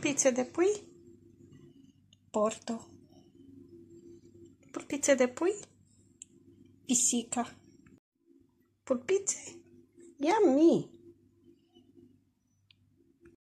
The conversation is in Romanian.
pulpițe de pui, porto, pulpițe de pui, pisica, pulpițe, yummy!